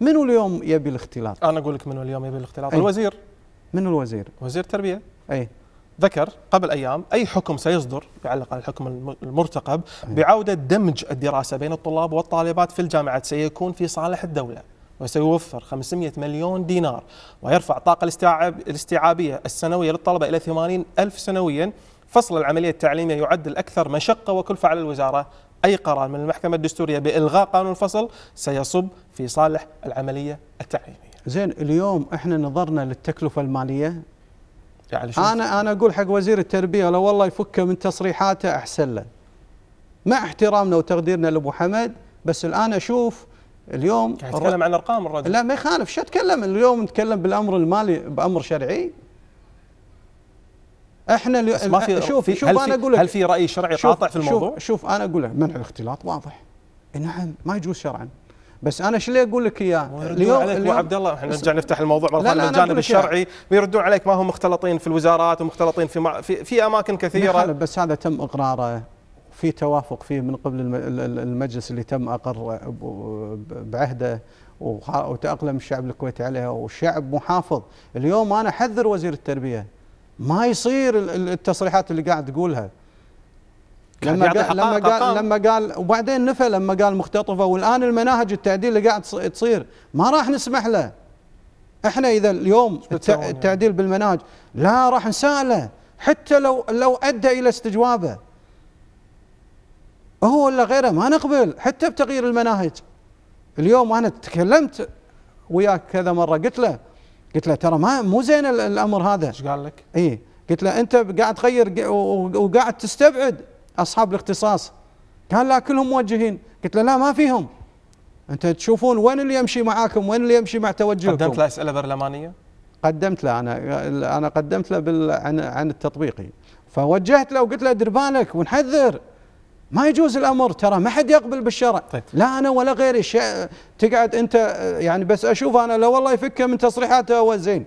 منو اليوم يبي الاختلاط؟ انا اقول لك منو اليوم يبي الاختلاط؟ أي. الوزير منو الوزير؟ وزير التربيه اي ذكر قبل ايام اي حكم سيصدر يعلق على الحكم المرتقب بعوده دمج الدراسه بين الطلاب والطالبات في الجامعات سيكون في صالح الدوله وسيوفر 500 مليون دينار ويرفع الطاقه الاستيعاب الاستيعابيه السنويه للطلبه الى 80 الف سنويا فصل العمليه التعليميه يعد الاكثر مشقه وكلفه على الوزاره أي قرار من المحكمة الدستورية بإلغاء قانون الفصل سيصب في صالح العملية التعيينية زين اليوم احنا نظرنا للتكلفة المالية يعني أنا أنا أقول حق وزير التربية لو والله يفكه من تصريحاته أحسن له مع احترامنا وتقديرنا لأبو حمد بس الآن أشوف اليوم يعني تكلم عن ارقام الرجل لا ما يخالف شو اتكلم اليوم نتكلم بالامر المالي بامر شرعي احنا بس ما في شوف شوف هل انا اقول لك هل في راي شرعي قاطع في الموضوع؟ شوف, شوف انا اقول لك منع الاختلاط واضح نعم ما يجوز شرعا بس انا ايش اللي اقول لك اياه؟ اليوم عليك اليوم عبد الله احنا نرجع نفتح الموضوع مره ثانيه من الجانب الشرعي ويردون عليك ما هم مختلطين في الوزارات ومختلطين في في, في اماكن كثيره بس هذا تم اقراره في توافق فيه من قبل المجلس اللي تم اقر بعهده وتاقلم الشعب الكويتي عليها والشعب محافظ اليوم انا احذر وزير التربيه ما يصير التصريحات اللي قاعد تقولها لما قال لما قال لما قال وبعدين نفى لما قال مختطفه والان المناهج التعديل اللي قاعد تصير ما راح نسمح له احنا اذا اليوم يعني؟ التعديل بالمناهج لا راح نساله حتى لو لو ادى الى استجوابه هو ولا غيره ما نقبل حتى بتغيير المناهج اليوم انا تكلمت وياك كذا مره قلت له قلت له ترى ما مو زين الامر هذا ايش قال لك؟ اي قلت له انت قاعد تغير وقاعد تستبعد اصحاب الاختصاص قال لا كلهم موجهين قلت له لا ما فيهم انت تشوفون وين اللي يمشي معاكم وين اللي يمشي مع توجهكم قدمت له اسئله برلمانيه؟ قدمت له انا انا قدمت له عن عن التطبيقي فوجهت له وقلت له دير بالك ونحذر ما يجوز الامر ترى ما حد يقبل بالشرع طيب. لا انا ولا غيري تقعد انت يعني بس اشوف انا لا والله يفكه من تصريحاته هو زين